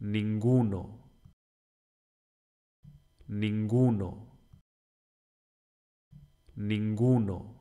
ninguno, ninguno, ninguno.